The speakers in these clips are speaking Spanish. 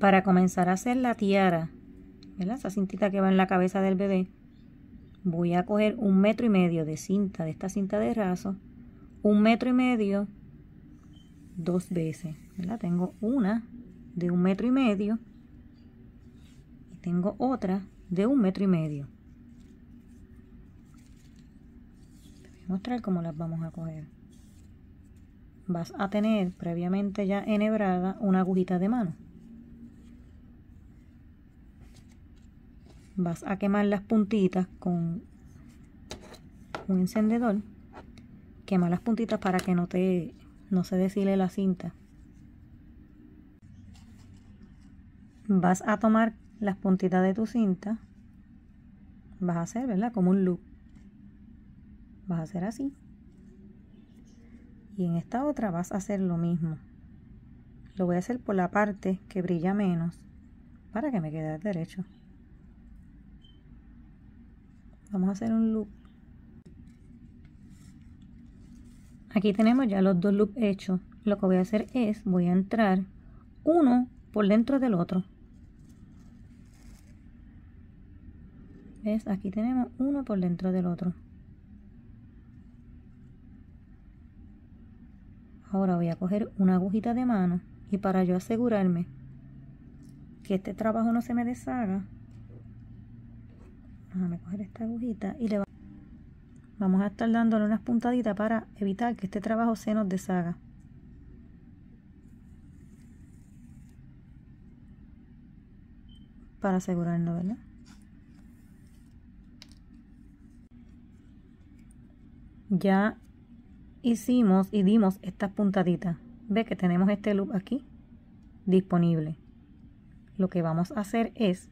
para comenzar a hacer la tiara, ¿verdad? esa cintita que va en la cabeza del bebé, voy a coger un metro y medio de cinta, de esta cinta de raso, un metro y medio dos veces, Tengo una de un metro y medio y tengo otra de un metro y medio. Te voy a mostrar cómo las vamos a coger. Vas a tener previamente ya enhebrada una agujita de mano. vas a quemar las puntitas con un encendedor quema las puntitas para que no te no se deshile la cinta vas a tomar las puntitas de tu cinta vas a hacer verdad como un loop vas a hacer así y en esta otra vas a hacer lo mismo lo voy a hacer por la parte que brilla menos para que me quede derecho vamos a hacer un loop aquí tenemos ya los dos loops hechos lo que voy a hacer es voy a entrar uno por dentro del otro ves aquí tenemos uno por dentro del otro ahora voy a coger una agujita de mano y para yo asegurarme que este trabajo no se me deshaga vamos a coger esta agujita y le vamos a estar dándole unas puntaditas para evitar que este trabajo se nos deshaga para asegurarnos verdad ya hicimos y dimos estas puntaditas ve que tenemos este loop aquí disponible lo que vamos a hacer es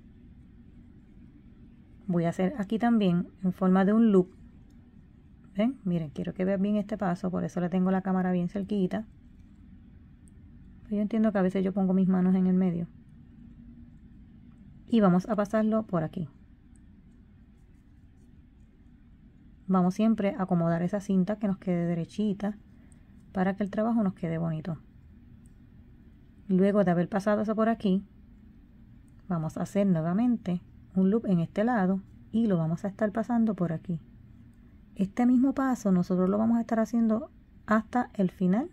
voy a hacer aquí también en forma de un loop. ¿Ven? Miren, quiero que vean bien este paso, por eso le tengo la cámara bien cerquita. Pues yo entiendo que a veces yo pongo mis manos en el medio. Y vamos a pasarlo por aquí. Vamos siempre a acomodar esa cinta que nos quede derechita para que el trabajo nos quede bonito. Luego de haber pasado eso por aquí, vamos a hacer nuevamente un loop en este lado y lo vamos a estar pasando por aquí. Este mismo paso nosotros lo vamos a estar haciendo hasta el final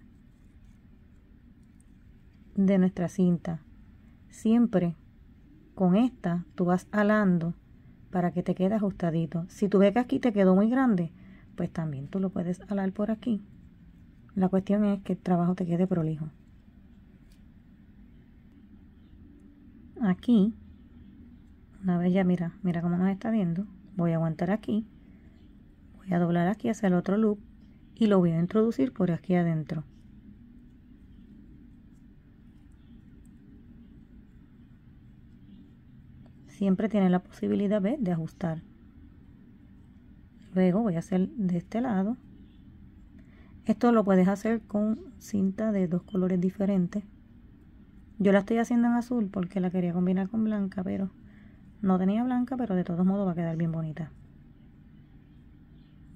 de nuestra cinta. Siempre con esta tú vas alando para que te quede ajustadito. Si tú ves que aquí te quedó muy grande, pues también tú lo puedes alar por aquí. La cuestión es que el trabajo te quede prolijo. Aquí una vez ya, mira, mira cómo nos está viendo. Voy a aguantar aquí. Voy a doblar aquí hacia el otro loop y lo voy a introducir por aquí adentro. Siempre tiene la posibilidad de ajustar. Luego voy a hacer de este lado. Esto lo puedes hacer con cinta de dos colores diferentes. Yo la estoy haciendo en azul porque la quería combinar con blanca, pero no tenía blanca, pero de todos modos va a quedar bien bonita.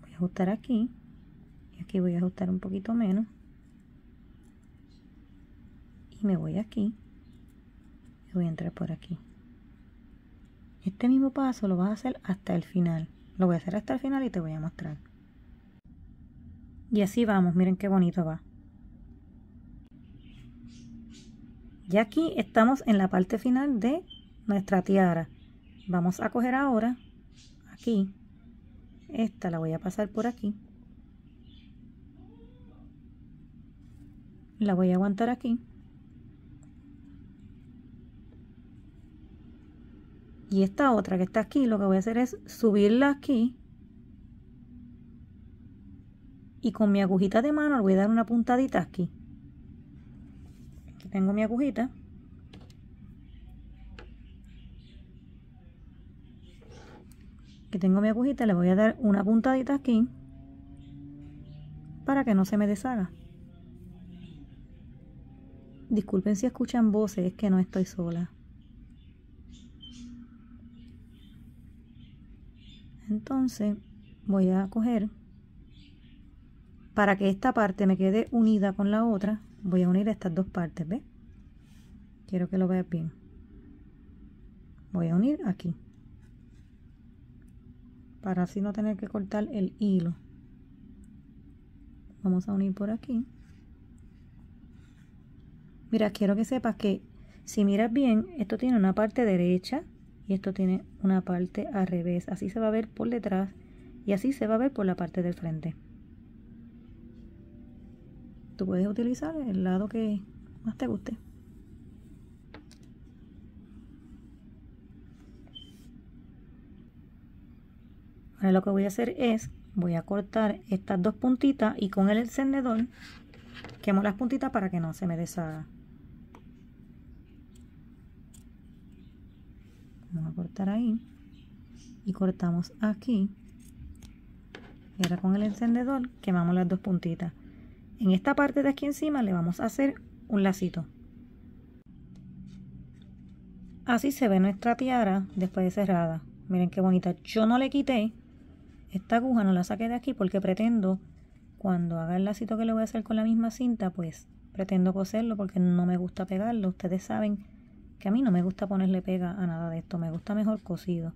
Voy a ajustar aquí. Y aquí voy a ajustar un poquito menos. Y me voy aquí. Y voy a entrar por aquí. Este mismo paso lo vas a hacer hasta el final. Lo voy a hacer hasta el final y te voy a mostrar. Y así vamos, miren qué bonito va. Y aquí estamos en la parte final de nuestra tiara vamos a coger ahora aquí esta la voy a pasar por aquí la voy a aguantar aquí y esta otra que está aquí lo que voy a hacer es subirla aquí y con mi agujita de mano le voy a dar una puntadita aquí aquí tengo mi agujita que tengo mi agujita, le voy a dar una puntadita aquí para que no se me deshaga. Disculpen si escuchan voces, es que no estoy sola. Entonces voy a coger, para que esta parte me quede unida con la otra, voy a unir estas dos partes, ¿ves? Quiero que lo veas bien. Voy a unir aquí para así no tener que cortar el hilo vamos a unir por aquí mira quiero que sepas que si miras bien esto tiene una parte derecha y esto tiene una parte al revés así se va a ver por detrás y así se va a ver por la parte del frente tú puedes utilizar el lado que más te guste Ahora lo que voy a hacer es, voy a cortar estas dos puntitas y con el encendedor quemo las puntitas para que no se me deshaga. Vamos a cortar ahí y cortamos aquí. Y ahora con el encendedor quemamos las dos puntitas. En esta parte de aquí encima le vamos a hacer un lacito. Así se ve nuestra tiara después de cerrada. Miren qué bonita. Yo no le quité esta aguja no la saqué de aquí porque pretendo, cuando haga el lacito que le voy a hacer con la misma cinta, pues pretendo coserlo porque no me gusta pegarlo. Ustedes saben que a mí no me gusta ponerle pega a nada de esto, me gusta mejor cosido.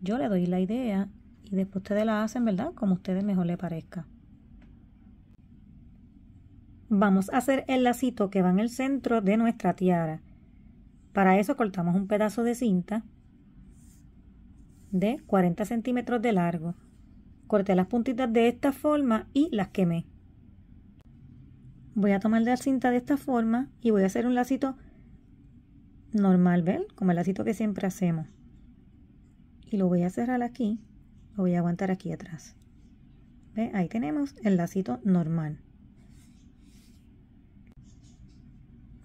Yo le doy la idea y después ustedes la hacen, ¿verdad? Como a ustedes mejor les parezca. Vamos a hacer el lacito que va en el centro de nuestra tiara. Para eso cortamos un pedazo de cinta de 40 centímetros de largo. Corté las puntitas de esta forma y las quemé. Voy a tomar la cinta de esta forma y voy a hacer un lacito normal, ¿ven? Como el lacito que siempre hacemos. Y lo voy a cerrar aquí, lo voy a aguantar aquí atrás. ¿Ve? Ahí tenemos el lacito normal.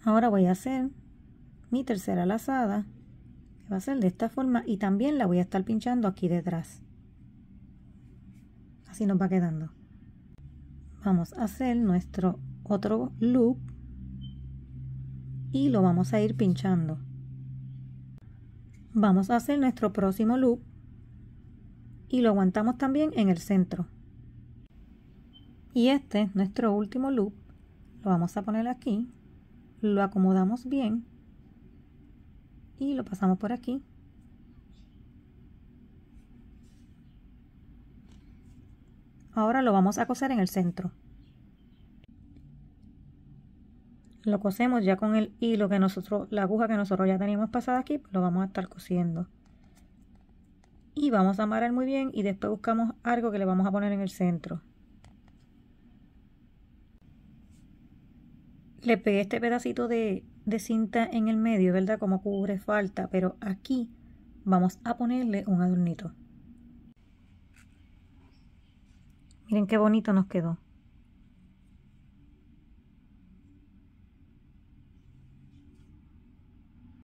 Ahora voy a hacer mi tercera lazada va a hacer de esta forma y también la voy a estar pinchando aquí detrás así nos va quedando vamos a hacer nuestro otro loop y lo vamos a ir pinchando vamos a hacer nuestro próximo loop y lo aguantamos también en el centro y este nuestro último loop lo vamos a poner aquí lo acomodamos bien y lo pasamos por aquí ahora lo vamos a coser en el centro lo cosemos ya con el hilo que nosotros la aguja que nosotros ya teníamos pasada aquí pues lo vamos a estar cosiendo y vamos a amarrar muy bien y después buscamos algo que le vamos a poner en el centro le pegué este pedacito de, de cinta en el medio, ¿verdad? Como cubre falta, pero aquí vamos a ponerle un adornito. Miren qué bonito nos quedó.